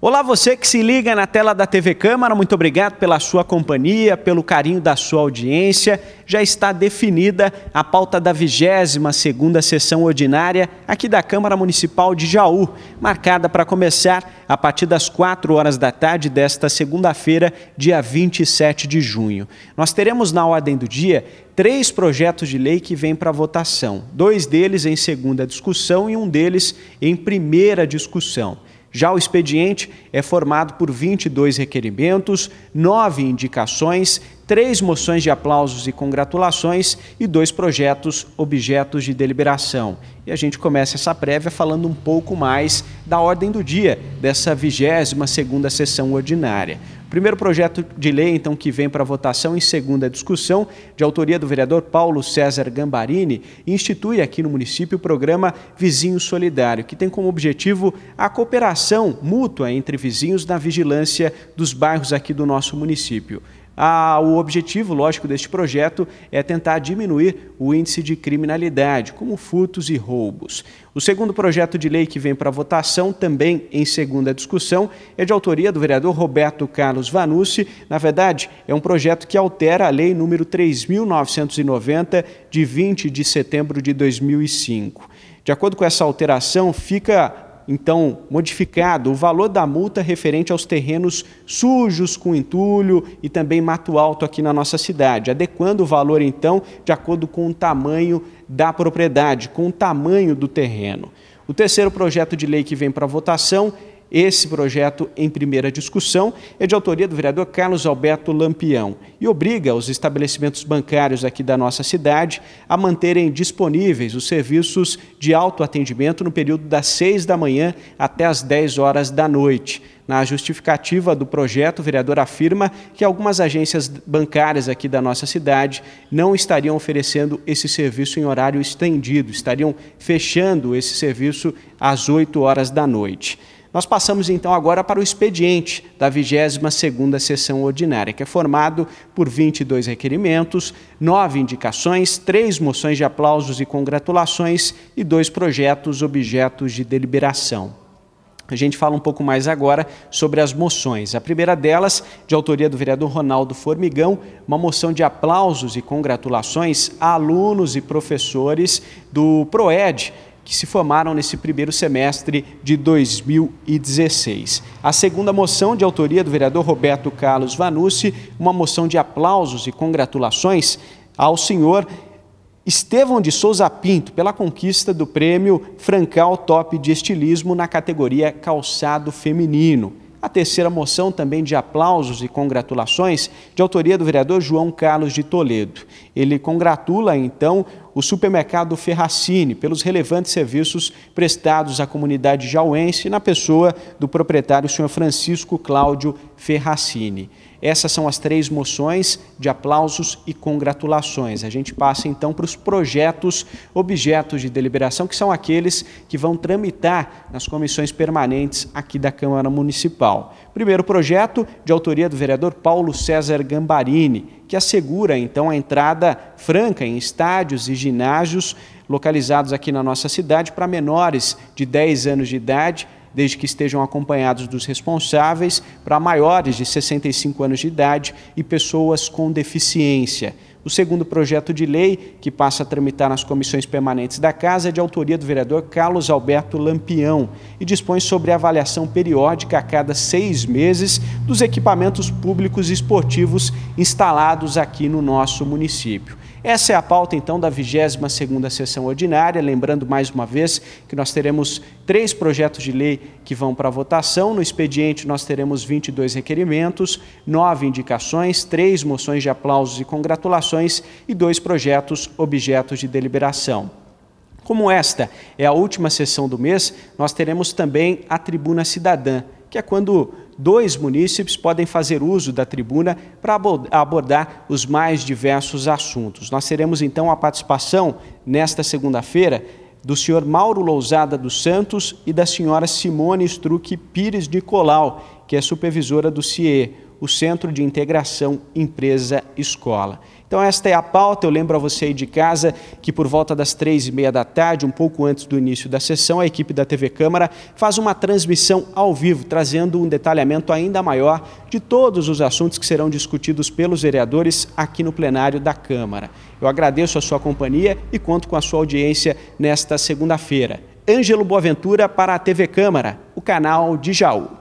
Olá, você que se liga na tela da TV Câmara, muito obrigado pela sua companhia, pelo carinho da sua audiência. Já está definida a pauta da 22ª sessão ordinária aqui da Câmara Municipal de Jaú, marcada para começar a partir das 4 horas da tarde desta segunda-feira, dia 27 de junho. Nós teremos na ordem do dia três projetos de lei que vêm para votação, dois deles em segunda discussão e um deles em primeira discussão. Já o expediente é formado por 22 requerimentos, 9 indicações, 3 moções de aplausos e congratulações e dois projetos objetos de deliberação. E a gente começa essa prévia falando um pouco mais da ordem do dia dessa 22ª sessão ordinária. Primeiro projeto de lei, então, que vem para votação em segunda discussão, de autoria do vereador Paulo César Gambarini, institui aqui no município o programa Vizinho Solidário, que tem como objetivo a cooperação mútua entre vizinhos na vigilância dos bairros aqui do nosso município. Ah, o objetivo, lógico, deste projeto é tentar diminuir o índice de criminalidade, como furtos e roubos. O segundo projeto de lei que vem para votação, também em segunda discussão, é de autoria do vereador Roberto Carlos Vanucci. Na verdade, é um projeto que altera a lei número 3990 de 20 de setembro de 2005. De acordo com essa alteração, fica então modificado o valor da multa referente aos terrenos sujos com entulho e também mato alto aqui na nossa cidade, adequando o valor então de acordo com o tamanho da propriedade, com o tamanho do terreno. O terceiro projeto de lei que vem para votação esse projeto em primeira discussão é de autoria do vereador Carlos Alberto Lampião e obriga os estabelecimentos bancários aqui da nossa cidade a manterem disponíveis os serviços de autoatendimento no período das 6 da manhã até as 10 horas da noite. Na justificativa do projeto, o vereador afirma que algumas agências bancárias aqui da nossa cidade não estariam oferecendo esse serviço em horário estendido, estariam fechando esse serviço às 8 horas da noite. Nós passamos então agora para o expediente da 22ª sessão ordinária, que é formado por 22 requerimentos, 9 indicações, 3 moções de aplausos e congratulações e dois projetos objetos de deliberação. A gente fala um pouco mais agora sobre as moções. A primeira delas, de autoria do vereador Ronaldo Formigão, uma moção de aplausos e congratulações a alunos e professores do PROED, que se formaram nesse primeiro semestre de 2016. A segunda moção de autoria do vereador Roberto Carlos Vanucci, uma moção de aplausos e congratulações ao senhor Estevão de Souza Pinto pela conquista do prêmio Francal Top de Estilismo na categoria calçado feminino. A terceira moção, também de aplausos e congratulações, de autoria do vereador João Carlos de Toledo. Ele congratula, então, o supermercado Ferracini, pelos relevantes serviços prestados à comunidade jauense na pessoa do proprietário, senhor Francisco Cláudio Ferracini. Essas são as três moções de aplausos e congratulações. A gente passa então para os projetos objetos de deliberação, que são aqueles que vão tramitar nas comissões permanentes aqui da Câmara Municipal. Primeiro projeto, de autoria do vereador Paulo César Gambarini que assegura então a entrada franca em estádios e ginásios localizados aqui na nossa cidade para menores de 10 anos de idade, desde que estejam acompanhados dos responsáveis, para maiores de 65 anos de idade e pessoas com deficiência. O segundo projeto de lei, que passa a tramitar nas comissões permanentes da Casa, é de autoria do vereador Carlos Alberto Lampião e dispõe sobre avaliação periódica a cada seis meses dos equipamentos públicos esportivos instalados aqui no nosso município. Essa é a pauta, então, da 22ª sessão ordinária. Lembrando, mais uma vez, que nós teremos três projetos de lei que vão para votação. No expediente, nós teremos 22 requerimentos, nove indicações, três moções de aplausos e congratulações e dois projetos objetos de deliberação. Como esta é a última sessão do mês, nós teremos também a Tribuna Cidadã, que é quando dois munícipes podem fazer uso da tribuna para abordar os mais diversos assuntos. Nós teremos então a participação nesta segunda-feira do senhor Mauro Lousada dos Santos e da senhora Simone Struck Pires Nicolau, que é supervisora do CIE o Centro de Integração Empresa-Escola. Então esta é a pauta, eu lembro a você aí de casa que por volta das três e meia da tarde, um pouco antes do início da sessão, a equipe da TV Câmara faz uma transmissão ao vivo, trazendo um detalhamento ainda maior de todos os assuntos que serão discutidos pelos vereadores aqui no plenário da Câmara. Eu agradeço a sua companhia e conto com a sua audiência nesta segunda-feira. Ângelo Boaventura para a TV Câmara, o canal de Jaú.